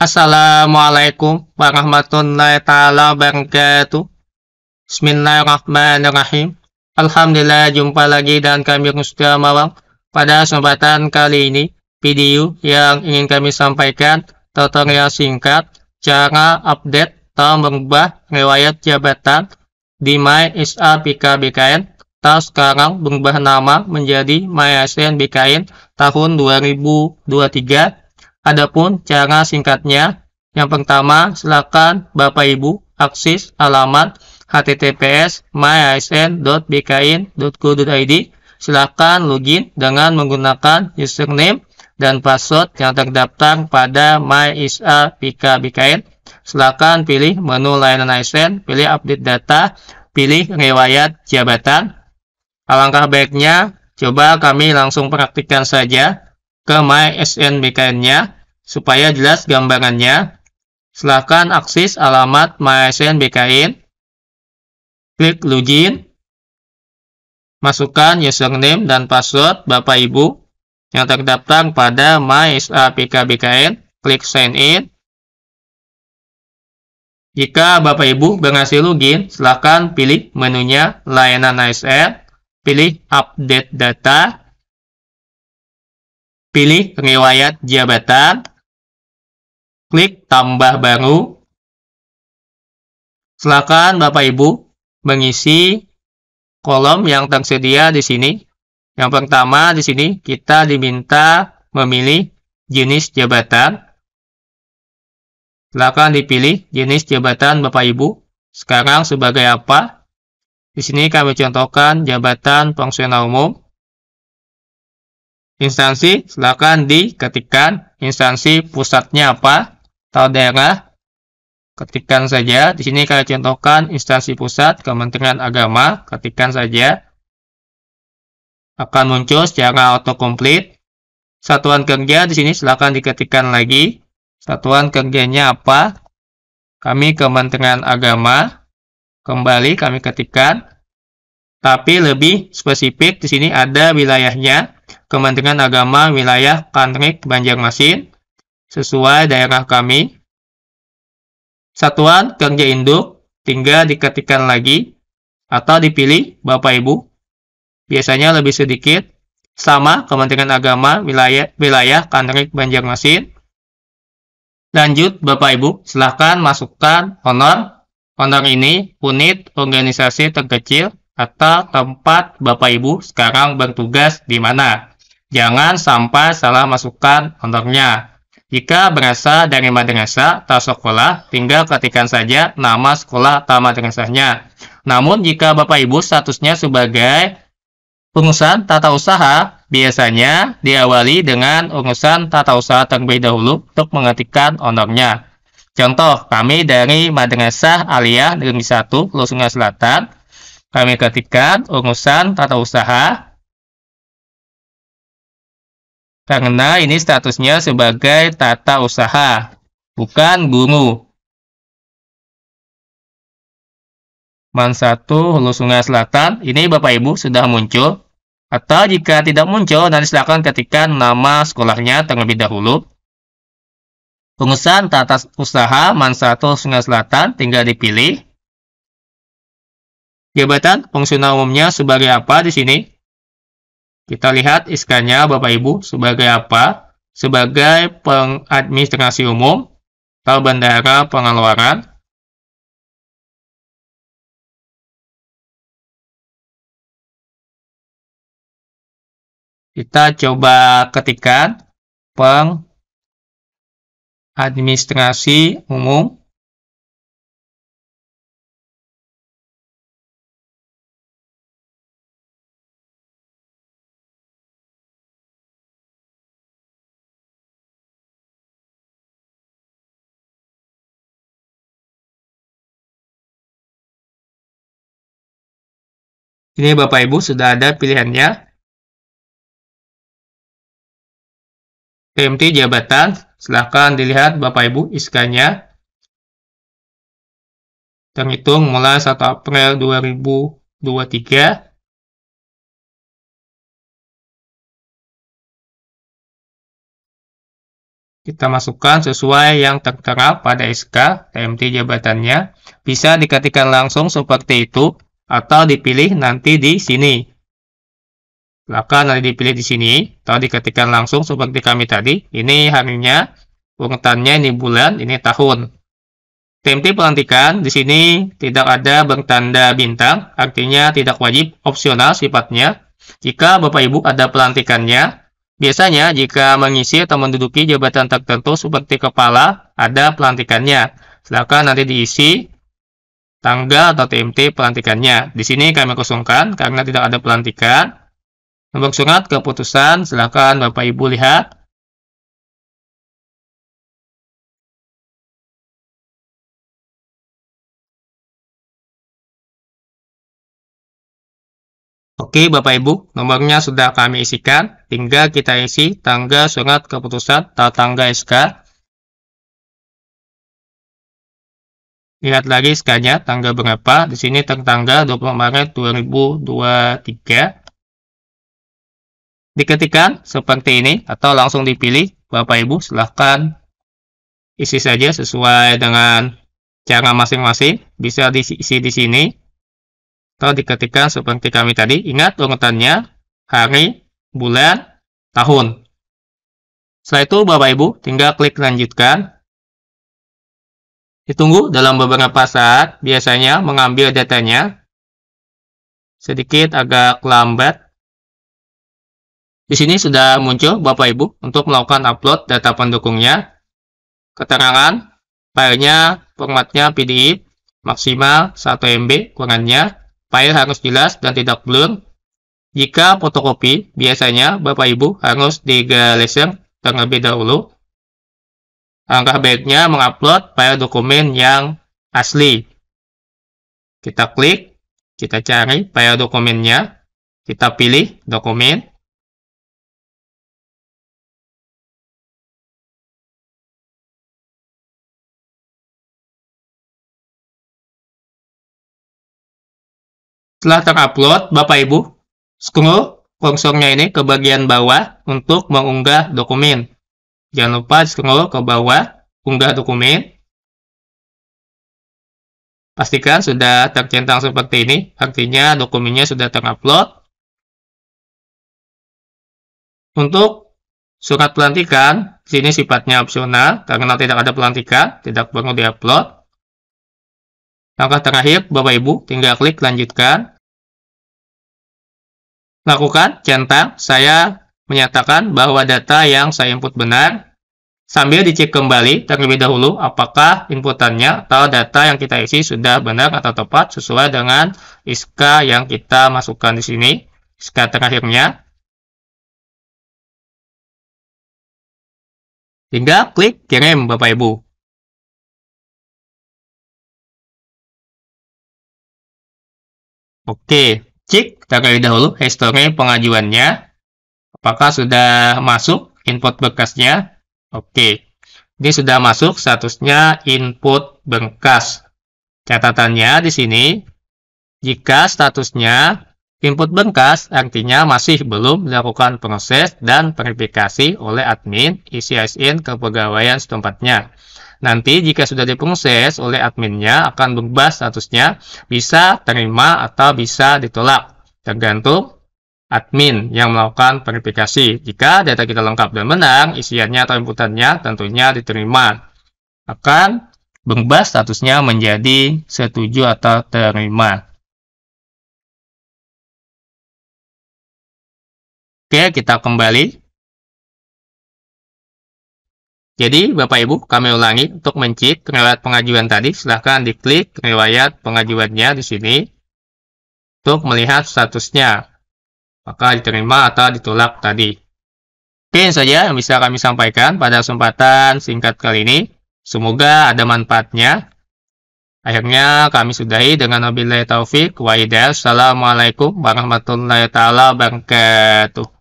Assalamualaikum warahmatullahi taala wabarakatuh. Bismillahirrahmanirrahim. Alhamdulillah jumpa lagi dan kami sudah Mawang. Pada kesempatan kali ini, video yang ingin kami sampaikan tutorial singkat cara update atau mengubah riwayat jabatan di MySA PKBKN atau sekarang berubah nama menjadi MySN BKN tahun 2023 Adapun cara singkatnya, yang pertama silakan Bapak Ibu akses alamat https myisn.bkin.go.id Silakan login dengan menggunakan username dan password yang terdaftar pada MyISA Silakan pilih menu layanan ASN, pilih update data, pilih riwayat jabatan. Alangkah baiknya, coba kami langsung praktikkan saja ke MySNBKN-nya supaya jelas gambarannya. Silahkan akses alamat MySNBKN, klik login, masukkan username dan password Bapak Ibu yang terdaftar pada MySAPKBKN, klik sign in. Jika Bapak Ibu berhasil login, silahkan pilih menunya layanan ASN, pilih update data, Pilih riwayat jabatan. Klik tambah baru. Silakan Bapak Ibu mengisi kolom yang tersedia di sini. Yang pertama di sini kita diminta memilih jenis jabatan. Silakan dipilih jenis jabatan Bapak Ibu. Sekarang sebagai apa? Di sini kami contohkan jabatan fungsional umum instansi, silakan diketikkan instansi pusatnya apa atau daerah. Ketikkan saja. Di sini kalian contohkan instansi pusat Kementerian Agama. Ketikkan saja. Akan muncul secara autocomplete. Satuan kerja di sini silakan diketikkan lagi. Satuan kerjanya apa? Kami Kementerian Agama. Kembali kami ketikkan. Tapi lebih spesifik di sini ada wilayahnya Kementerian Agama Wilayah Kanrik Banjarmasin sesuai daerah kami. Satuan kerja induk tinggal diketikkan lagi atau dipilih Bapak Ibu. Biasanya lebih sedikit sama Kementerian Agama wilayah wilayah Kanrik Banjarmasin. Lanjut Bapak Ibu, silahkan masukkan honor. Honor ini unit organisasi terkecil atau tempat Bapak Ibu sekarang bertugas di mana. Jangan sampai salah masukkan nomornya. Jika berasal dari madrasah atau sekolah, tinggal ketikkan saja nama sekolah atau madrasahnya. Namun jika Bapak Ibu statusnya sebagai pengusaha tata usaha, biasanya diawali dengan urusan tata usaha terlebih dahulu untuk mengetikkan onornya. Contoh, kami dari Madrasah Aliyah Negeri 1, Lusungan Selatan, kami ketikkan urusan tata usaha karena ini statusnya sebagai tata usaha, bukan guru. Man 1 Hulu Sungai Selatan, ini Bapak Ibu sudah muncul. Atau jika tidak muncul, nanti silakan ketikkan nama sekolahnya terlebih dahulu. Pengusahaan tata usaha Man 1 Sungai Selatan tinggal dipilih. Jabatan fungsional umumnya sebagai apa di sini? Kita lihat iskanya Bapak Ibu sebagai apa? Sebagai pengadministrasi umum atau bandara pengeluaran. Kita coba ketikkan pengadministrasi umum Ini Bapak Ibu sudah ada pilihannya. PMT jabatan, silahkan dilihat Bapak Ibu iskanya, Terhitung mulai 1 April 2023 kita masukkan sesuai yang tertera pada SK, TMT jabatannya. Bisa diketikkan langsung seperti itu atau dipilih nanti di sini. Silakan nanti dipilih di sini atau diketikkan langsung seperti kami tadi. Ini harinya, urutannya ini bulan, ini tahun. TMT pelantikan di sini tidak ada bertanda bintang, artinya tidak wajib opsional sifatnya. Jika Bapak Ibu ada pelantikannya, biasanya jika mengisi atau menduduki jabatan tertentu seperti kepala, ada pelantikannya. Silakan nanti diisi tanggal atau TMT pelantikannya. Di sini kami kosongkan karena tidak ada pelantikan. Nomor surat keputusan silakan Bapak Ibu lihat. Oke Bapak Ibu, nomornya sudah kami isikan. Tinggal kita isi tanggal surat keputusan atau tanggal SK lihat lagi sekanya tanggal berapa di sini tertanggal 24 Maret 2023 diketikkan seperti ini atau langsung dipilih Bapak Ibu silahkan isi saja sesuai dengan cara masing-masing bisa diisi di sini atau diketikkan seperti kami tadi ingat urutannya hari bulan tahun setelah itu Bapak Ibu tinggal klik lanjutkan Ditunggu dalam beberapa saat, biasanya mengambil datanya. Sedikit agak lambat. Di sini sudah muncul Bapak Ibu untuk melakukan upload data pendukungnya. Keterangan, filenya, formatnya PDF, maksimal 1 MB kurangnya File harus jelas dan tidak blur. Jika fotokopi, biasanya Bapak Ibu harus digeser terlebih dahulu Langkah baiknya mengupload file dokumen yang asli. Kita klik, kita cari file dokumennya, kita pilih dokumen, Setelah terupload, Bapak Ibu, scroll kursornya ini ke bagian bawah untuk mengunggah dokumen. Jangan lupa scroll ke bawah, unggah dokumen. Pastikan sudah tercentang seperti ini, artinya dokumennya sudah terupload. Untuk surat pelantikan, sini sifatnya opsional karena tidak ada pelantikan, tidak perlu diupload. Langkah terakhir, Bapak Ibu, tinggal klik lanjutkan. Lakukan centang, saya menyatakan bahwa data yang saya input benar sambil dicek kembali terlebih dahulu apakah inputannya atau data yang kita isi sudah benar atau tepat sesuai dengan ISKA yang kita masukkan di sini, ISKA terakhirnya. Hingga klik kirim Bapak Ibu. Oke, cek terlebih dahulu history pengajuannya. Apakah sudah masuk input bekasnya? Oke. Ini sudah masuk statusnya input bekas. Catatannya di sini, jika statusnya input bekas, artinya masih belum dilakukan proses dan verifikasi oleh admin ICSN e kepegawaian setempatnya. Nanti jika sudah diproses oleh adminnya akan berubah statusnya bisa terima atau bisa ditolak, tergantung admin yang melakukan verifikasi. Jika data kita lengkap dan benar, isiannya atau inputannya tentunya diterima. Akan berubah statusnya menjadi setuju atau terima. Oke, kita kembali. Jadi, Bapak Ibu, kami ulangi untuk mencit riwayat pengajuan tadi, silahkan diklik riwayat pengajuannya di sini untuk melihat statusnya maka diterima atau ditolak tadi. ini saja yang bisa kami sampaikan pada kesempatan singkat kali ini. Semoga ada manfaatnya. Akhirnya kami sudahi dengan wabillahi taufik wa hidayah. Assalamualaikum warahmatullahi taala wabarakatuh.